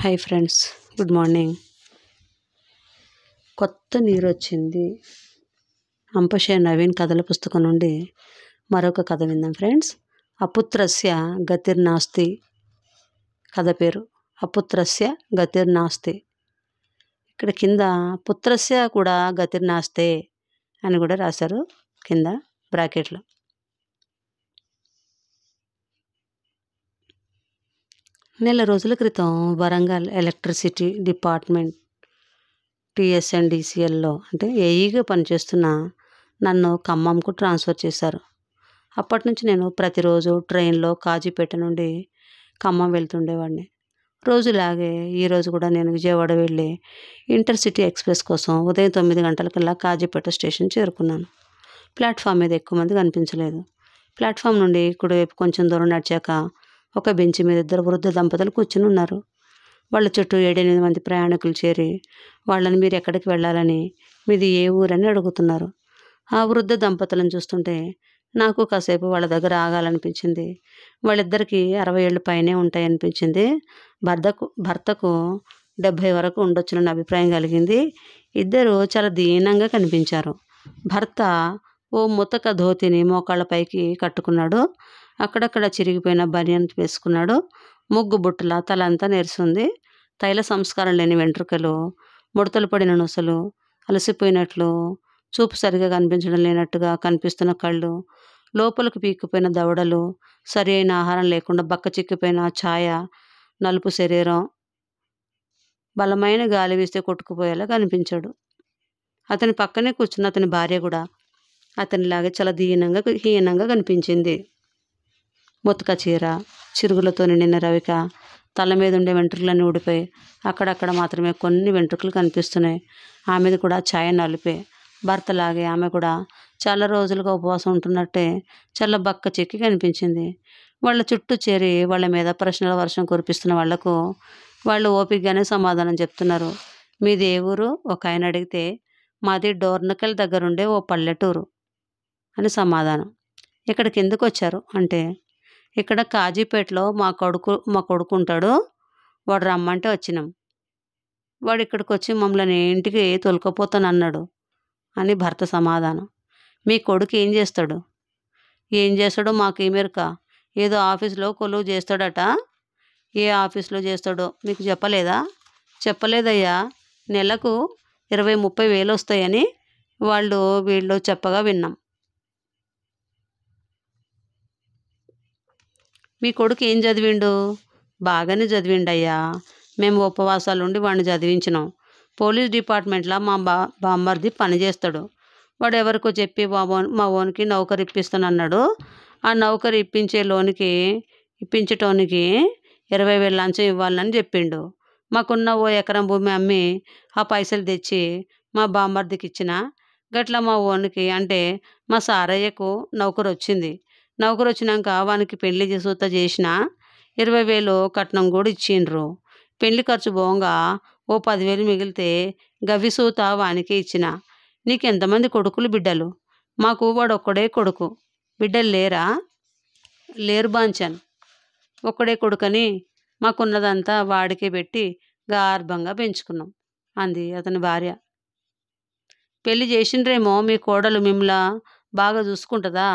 Hi friends good morning కొత్త నీరు వచ్చింది అంపశయ నవీన్ కథల పుస్తకం నుండి మరొక కథ విందాం ఫ్రెండ్స్ అపుత్రస్య గతిర్నాస్తి కథ పేరు అపుత్రస్య గతిర్నాస్తి ఇక్కడ కింద పుత్రస్య కూడా గతిర్నాస్తే అని కూడా రాశారు కింద బ్రాకెట్లో నెల రోజుల క్రితం వరంగల్ ఎలక్ట్రిసిటీ డిపార్ట్మెంట్ టీఎస్ఎన్డిసిఎల్లో అంటే ఏఈగా పనిచేస్తున్న నన్ను ఖమ్మంకు ట్రాన్స్ఫర్ చేశారు అప్పటి నుంచి నేను ప్రతిరోజు ట్రైన్లో కాజీపేట నుండి ఖమ్మం వెళ్తుండేవాడిని రోజులాగే ఈరోజు కూడా నేను విజయవాడ వెళ్ళి ఇంటర్సిటీ ఎక్స్ప్రెస్ కోసం ఉదయం తొమ్మిది గంటలకల్లా కాజీపేట స్టేషన్ చేరుకున్నాను ప్లాట్ఫామ్ మీద ఎక్కువ మంది కనిపించలేదు ప్లాట్ఫామ్ నుండి కుడివైపు కొంచెం దూరం నడిచాక ఒక బెంచ్ మీద ఇద్దరు వృద్ధ దంపతులు కూర్చుని ఉన్నారు వాళ్ళ చుట్టూ ఏడెనిమిది మంది ప్రయాణికులు చేరి వాళ్ళని మీరు ఎక్కడికి వెళ్ళాలని మీది ఏ ఊరని అడుగుతున్నారు ఆ వృద్ధ దంపతులను చూస్తుంటే నాకు కాసేపు వాళ్ళ దగ్గర ఆగాలనిపించింది వాళ్ళిద్దరికీ అరవై ఏళ్ళు పైనే ఉంటాయనిపించింది భర్తకు భర్తకు డెబ్భై వరకు ఉండొచ్చునని అభిప్రాయం కలిగింది ఇద్దరు చాలా దీనంగా కనిపించారు భర్త ఓ ముతక ధోతిని మోకాళ్ళపైకి కట్టుకున్నాడు అక్కడక్కడ చిరిగిపోయిన బనియన్ వేసుకున్నాడు ముగ్గు బుట్టల తల అంతా నెరిసింది తైల సంస్కారం లేని వెంట్రుకలు ముడతలు పడిన నొసలు అలసిపోయినట్లు చూపు సరిగా కనిపించడం లేనట్టుగా కనిపిస్తున్న కళ్ళు లోపలికి పీక్కుపోయిన దవడలు సరి అయిన ఆహారం లేకుండా బక్క చిక్కిపోయిన ఛాయ నలుపు శరీరం బలమైన గాలి వీస్తే కొట్టుకుపోయేలా కనిపించాడు అతని పక్కనే కూర్చున్న అతని భార్య కూడా అతనిలాగే చాలా దీనంగా హీనంగా కనిపించింది ముతక చీర చిరుగులతో నిండిన రవిక తల మీద ఉండే వెంట్రుకలన్నీ ఊడిపోయి అక్కడక్కడ మాత్రమే కొన్ని వెంట్రుకలు కనిపిస్తున్నాయి ఆమెది కూడా ఛాయ నలిపే భర్తలాగే ఆమె కూడా చాలా రోజులుగా ఉపవాసం ఉంటున్నట్టే చాలా బక్క చెక్కి కనిపించింది వాళ్ళ చుట్టూ చేరి వాళ్ళ మీద ప్రశ్నల వర్షం కురిపిస్తున్న వాళ్లకు వాళ్ళు ఓపికగానే సమాధానం చెప్తున్నారు మీది ఏ ఊరు ఒక ఆయన అడిగితే మాది డోర్నకల్ దగ్గరుండే ఓ పల్లెటూరు అని సమాధానం ఇక్కడికి ఎందుకు వచ్చారు అంటే ఇక్కడ కాజీపేటలో మా కొడుకు మా కొడుకు ఉంటాడు వాడు రమ్మంటే వచ్చినాం వాడు ఇక్కడికి వచ్చి మమ్మల్ని ఇంటికి తొలకపోతాను అన్నాడు అని భర్త సమాధానం మీ కొడుకు ఏం చేస్తాడు ఏం చేస్తాడో మాకేమెరక ఏదో ఆఫీస్లో కొలువు చేస్తాడట ఏ ఆఫీస్లో చేస్తాడో మీకు చెప్పలేదా చెప్పలేదయ్యా నెలకు ఇరవై ముప్పై వేలు వస్తాయని వాళ్ళు వీళ్ళు చెప్పగా విన్నాం మీ కొడుకు ఏం చదివిండు బాగానే చదివిండయ్యా మేము ఉపవాసాలు ఉండి వాడిని చదివించినాం పోలీస్ డిపార్ట్మెంట్లో మా బా బామ్మర్ది పనిచేస్తాడు వాడు ఎవరికో చెప్పి మా ఓన్ మా ఓనికి నౌకరి ఇప్పిస్తానన్నాడు ఆ నౌకరి ఇప్పించే లోనికి ఇప్పించటానికి ఇరవై వేల లంచం ఇవ్వాలని చెప్పిండు మాకున్న ఓ ఎకరం భూమి అమ్మి ఆ పైసలు తెచ్చి మా బామ్మర్దికి ఇచ్చిన గట్ల మా ఓనికి అంటే మా సారయ్యకు నౌకరు వచ్చింది నౌకరు వచ్చినాక వానికి పెళ్లి సూత చేసిన ఇరవై వేలు కట్నం కూడా ఇచ్చిండ్రు పెళ్లి ఖర్చు పోగా ఓ పదివేలు మిగిలితే గవి సూత వానికి ఇచ్చిన నీకెంతమంది కొడుకులు బిడ్డలు మాకు వాడొక్కడే కొడుకు బిడ్డలు లేరా లేరు బాంచన్ ఒక్కడే కొడుకని మాకున్నదంతా వాడికే పెట్టి గార్భంగా పెంచుకున్నాం అంది అతని భార్య పెళ్లి చేసిండ్రేమో మీ కోడలు మిమ్మల్ని బాగా చూసుకుంటుందా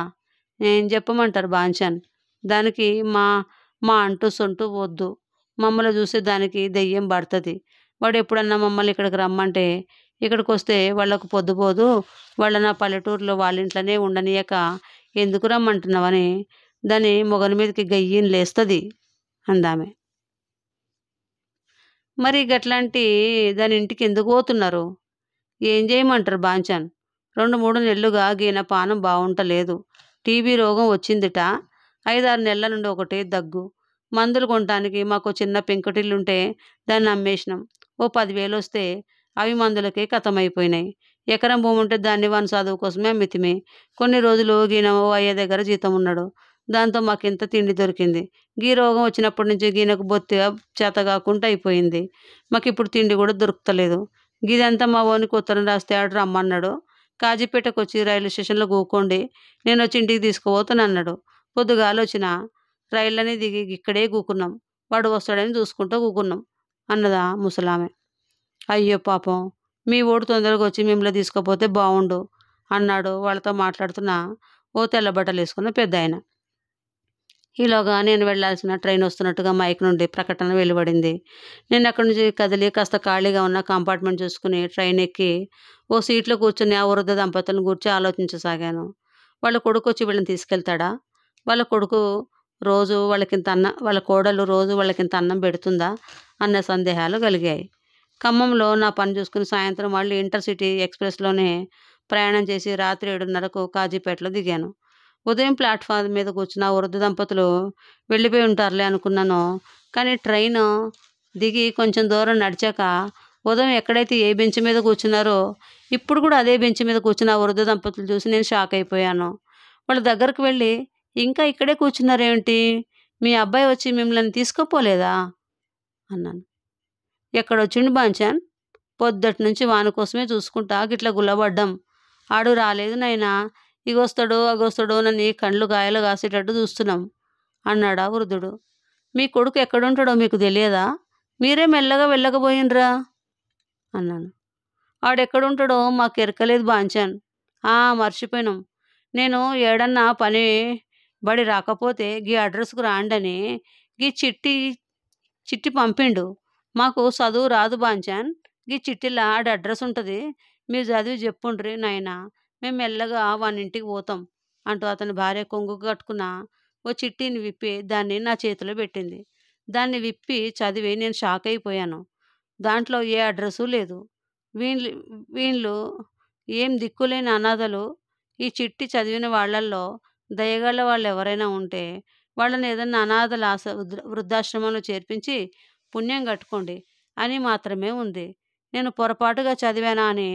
ఏం చెప్పమంటారు బాంచాన్ దానికి మా మా అంటూ సొంటూ వద్దు మమ్మల్ని చూసి దానికి దెయ్యం పడుతుంది వాడు ఎప్పుడన్నా మమ్మల్ని ఇక్కడికి రమ్మంటే ఇక్కడికి వస్తే వాళ్ళకు పొద్దుపోదు వాళ్ళ నా పల్లెటూరులో వాళ్ళ ఇంట్లోనే ఉండనీయక ఎందుకు రమ్మంటున్నావని దాని మొగని మీదకి గయ్యిని లేస్తుంది అందామె మరి గట్లాంటి దాని ఇంటికి ఎందుకు పోతున్నారు ఏం చేయమంటారు బాంచాన్ రెండు మూడు నెలలుగా గీన పానం బాగుంటలేదు టీబీ రోగం వచ్చిందిట ఐదారు నెలల నుండి ఒకటే దగ్గు మందులు కొనడానికి మాకు చిన్న పెంకుటిల్లు ఉంటే దాన్ని అమ్మేసినాం ఓ పదివేలు వస్తే అవి మందులకే కథమైపోయినాయి ఎకరం భూమి ఉంటే దాన్ని వాని చదువు కోసమే మితిమే కొన్ని రోజులు గీన ఓ అయ్య దగ్గర జీతం ఉన్నాడు దాంతో మాకు ఇంత తిండి దొరికింది గీ రోగం వచ్చినప్పటి నుంచి గీనకు బొత్తిగా చేత కాకుండా అయిపోయింది మాకు ఇప్పుడు తిండి కూడా దొరుకుతలేదు గిదంతా మా ఓనికి ఉత్తరం రాస్తే ఆడు రమ్మన్నాడు కాజీపేటకు వచ్చి రైలు స్టేషన్లో కూకోండి నేను వచ్చి ఇంటికి తీసుకుపోతాను అన్నాడు పొద్దుగా ఆలోచన రైళ్ళని దిగి ఇక్కడే కూకున్నాం వాడు వస్తాడని చూసుకుంటూ కూకున్నాం అన్నదా ముసలామె అయ్యో పాపం మీ ఓడు తొందరగా వచ్చి మిమ్మల్ని తీసుకుపోతే బాగుండు అన్నాడు వాళ్ళతో మాట్లాడుతున్న ఓ తెల్లబట్టలు వేసుకున్న పెద్ద ఆయన ఈలోగా నేను వెళ్లాల్సిన ట్రైన్ వస్తున్నట్టుగా మైక్ నుండి ప్రకటన వెలువడింది నేను అక్కడి నుంచి కదిలి కాస్త ఖాళీగా ఉన్న కంపార్ట్మెంట్ చూసుకుని ట్రైన్ ఎక్కి ఓ సీట్లో కూర్చుని ఆ వృద్ధ దంపతులను గురించి ఆలోచించసాగాను వాళ్ళ కొడుకు వచ్చి వీళ్ళని తీసుకెళ్తాడా వాళ్ళ కొడుకు రోజు వాళ్ళకి అన్నం వాళ్ళ కోడలు రోజు ఇంత అన్నం పెడుతుందా అన్న సందేహాలు కలిగాయి ఖమ్మంలో నా పని చూసుకుని సాయంత్రం మళ్ళీ ఇంటర్సిటీ ఎక్స్ప్రెస్లోనే ప్రయాణం చేసి రాత్రి ఏడున్నరకు కాజీపేటలో దిగాను ఉదయం ప్లాట్ఫామ్ మీద కూర్చున్న వృద్ధ దంపతులు వెళ్ళిపోయి ఉంటారులే అనుకున్నాను కానీ ట్రైన్ దిగి కొంచెం దూరం నడిచాక ఉదయం ఎక్కడైతే ఏ బెంచ్ మీద కూర్చున్నారో ఇప్పుడు కూడా అదే బెంచ్ మీద కూర్చున్న వృద్ధ దంపతులు చూసి నేను షాక్ అయిపోయాను వాళ్ళ దగ్గరకు వెళ్ళి ఇంకా ఇక్కడే కూర్చున్నారేమిటి మీ అబ్బాయి వచ్చి మిమ్మల్ని తీసుకోపోలేదా అన్నాను ఎక్కడ వచ్చిండు బాంచాన్ పొద్దటి నుంచి వాని కోసమే చూసుకుంటా గిట్లా గుల్లబడ్డం ఆడు రాలేదు నాయనా ఇగొస్తాడో అగొస్తాడో నన్ను కండ్లు గాయలు కాసేటట్టు చూస్తున్నాం అన్నాడా వృద్ధుడు మీ కొడుకు ఎక్కడుంటాడో మీకు తెలియదా మీరే మెల్లగా వెళ్ళకపోయినరా అన్నాను ఆడెక్కడుంటాడో మాకు ఎరకలేదు బాంచాన్ ఆ మర్చిపోయినాం నేను ఏడన్నా పని బడి రాకపోతే గీ అడ్రస్కు రాండని గీ చిట్టి చిట్టి పంపిండు మాకు చదువు రాదు బాంచాన్ గీ చిట్టిలో ఆడ అడ్రస్ ఉంటుంది మీరు చదివి చెప్పుండ్రి నాయనా మేము మెల్లగా వానింటికి పోతాం అంటూ అతని భార్య కొంగు కట్టుకున్న ఓ చిట్టిని విప్పి దాన్ని నా చేతిలో పెట్టింది దాన్ని విప్పి చదివి నేను షాక్ అయిపోయాను దాంట్లో ఏ అడ్రస్సు లేదు వీళ్ళు వీళ్ళు ఏం దిక్కులేని అనాథలు ఈ చిట్టి చదివిన వాళ్ళల్లో దయగల వాళ్ళు ఎవరైనా ఉంటే వాళ్ళని ఏదన్నా అనాథల ఆశ వృద్ధాశ్రమంలో చేర్పించి పుణ్యం కట్టుకోండి అని మాత్రమే ఉంది నేను పొరపాటుగా చదివానా అని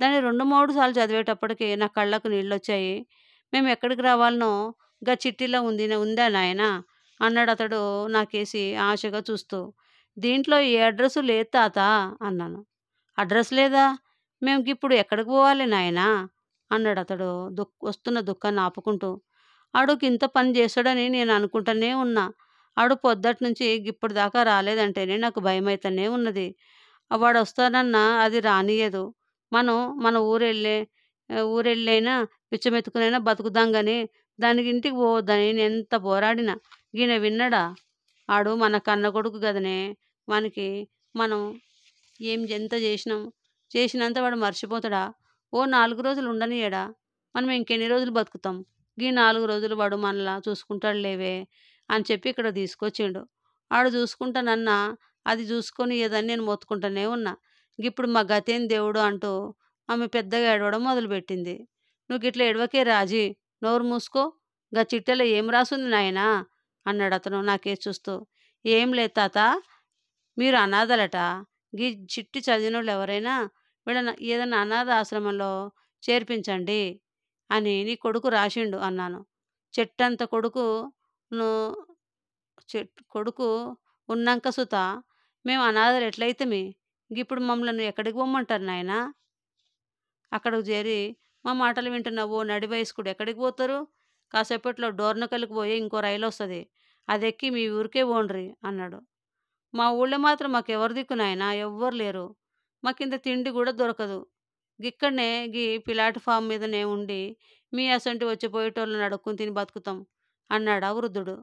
దాన్ని రెండు మూడు సార్లు చదివేటప్పటికి నా కళ్ళకు నీళ్ళొచ్చాయి. ఎక్కడికి రావాలనో "గా చిట్టిలో ఉంది ఉందా ఉందా నాయనా?" అతడు నాకేసి ఆశగా చూస్తూ. "దీంట్లో ఏ అడ్రస్సు లేదు తాత" అన్నాను. "అడ్రస్ లేదా? మేము ఇప్పుడు ఎక్కడికి నాయన నాయనా?" అతడు దుః వస్తున్న దుఃఖాన్ని ఆపుకుంటూ. ఆడుకి ఇంత పని చేస్తాడని నేను అనుకుంటూనే ఉన్నా. ఆడు ఇప్పుడు దాకా రాలేదంటేనే నాకు భయమైతనే ఉన్నది. వాడు వస్తానన్నా అది రానియదు మనం మన ఊరెళ్ళే ఊరెళ్ళైనా పిచ్చమెత్తుకునైనా బతుకుదాం కానీ దానికి ఇంటికి పోవద్దని నేను ఎంత పోరాడినా ఈయన విన్నాడా ఆడు మన కన్న కొడుకు కదనే మనకి మనం ఏం ఎంత చేసినాం చేసినంత వాడు మర్చిపోతాడా ఓ నాలుగు రోజులు ఉండనియడా మనం ఇంకెన్ని రోజులు బతుకుతాం ఈ నాలుగు రోజులు వాడు మనలా చూసుకుంటాడు లేవే అని చెప్పి ఇక్కడ తీసుకొచ్చిండు ఆడు చూసుకుంటానన్నా అది చూసుకొని ఏదని నేను మొత్తుకుంటానే ఉన్నా ఇప్పుడు మా గతేం దేవుడు అంటూ ఆమె పెద్దగా ఏడవడం మొదలుపెట్టింది నువ్వు గిట్ల ఎడవకే రాజీ నోరు మూసుకో గా చిట్టెలో ఏం రాసుంది నాయనా అన్నాడు అతను నాకే చూస్తూ ఏం లేదు తాత మీరు అనాథలట గీ చిట్టి చదివిన వాళ్ళు ఎవరైనా వీళ్ళ ఏదైనా అనాథ ఆశ్రమంలో చేర్పించండి అని నీ కొడుకు రాసిండు అన్నాను చెట్టంత కొడుకు కొడుకు ఉన్నాక సుత మేము అనాథలు ఎట్లయితే మీ ఇప్పుడు మమ్మల్ని ఎక్కడికి పోమ్మంటారు నాయన అక్కడికి చేరి మా మాటలు వింటున్న ఓ నడి వయస్కుడు ఎక్కడికి పోతారు కాసేపట్లో డోర్నకల్కి పోయి ఇంకో రైలు వస్తుంది అది ఎక్కి మీ ఊరికే పోండ్రి అన్నాడు మా ఊళ్ళో మాత్రం మాకు ఎవరు దిక్కునాయన ఎవ్వరు లేరు మాకు ఇంత తిండి కూడా దొరకదు ఇక్కడనే గీ ప్లాట్ఫామ్ మీదనే ఉండి మీ అసంటి పోయేటోళ్ళని అడుక్కుని తిని బతుకుతాం అన్నాడు ఆ వృద్ధుడు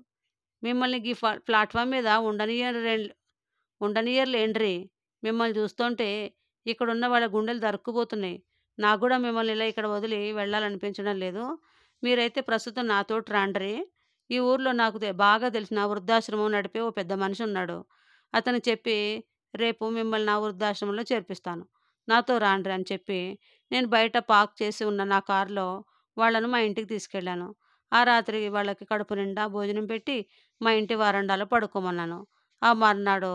మిమ్మల్ని గీ ప్లాట్ఫామ్ మీద ఉండనియర్ ఏండ్రి మిమ్మల్ని చూస్తుంటే ఇక్కడున్న వాళ్ళ గుండెలు దరుక్కుపోతున్నాయి నాకు కూడా మిమ్మల్ని ఇలా ఇక్కడ వదిలి వెళ్ళాలనిపించడం లేదు మీరైతే ప్రస్తుతం నాతోటి రాండ్రి ఈ ఊర్లో నాకు బాగా తెలిసిన వృద్ధాశ్రమం నడిపే ఓ పెద్ద మనిషి ఉన్నాడు అతను చెప్పి రేపు మిమ్మల్ని నా వృద్ధాశ్రమంలో చేర్పిస్తాను నాతో రాండ్రి అని చెప్పి నేను బయట పార్క్ చేసి ఉన్న నా కారులో వాళ్ళను మా ఇంటికి తీసుకెళ్ళాను ఆ రాత్రి వాళ్ళకి కడుపు నిండా భోజనం పెట్టి మా ఇంటి వారండాలో పడుకోమన్నాను ఆ మర్నాడు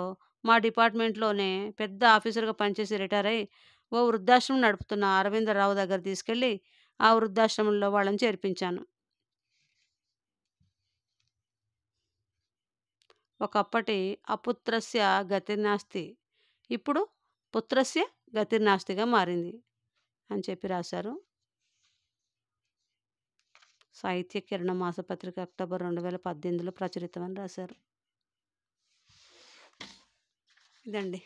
మా డిపార్ట్మెంట్లోనే పెద్ద ఆఫీసర్గా పనిచేసి రిటైర్ అయి ఓ వృద్ధాశ్రమం నడుపుతున్న అరవిందరావు దగ్గర తీసుకెళ్ళి ఆ వృద్ధాశ్రమంలో వాళ్ళని చేర్పించాను ఒకప్పటి అపుత్రస్య గతిర్నాస్తి ఇప్పుడు పుత్రస్య గతిర్నాస్తిగా మారింది అని చెప్పి రాశారు సాహిత్య కిరణ మాసపత్రిక అక్టోబర్ రెండు వేల పద్దెనిమిదిలో ప్రచురితమని రాశారు ఇదండి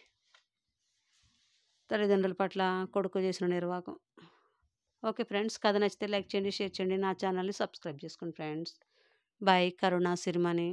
తల్లిదండ్రుల పట్ల కొడుకు చేసిన నిర్వాహకం ఓకే ఫ్రెండ్స్ కథ నచ్చితే లైక్ చేయండి షేర్ చేయండి నా ఛానల్ని సబ్స్క్రైబ్ చేసుకోండి ఫ్రెండ్స్ బాయ్ కరుణ సిరిమని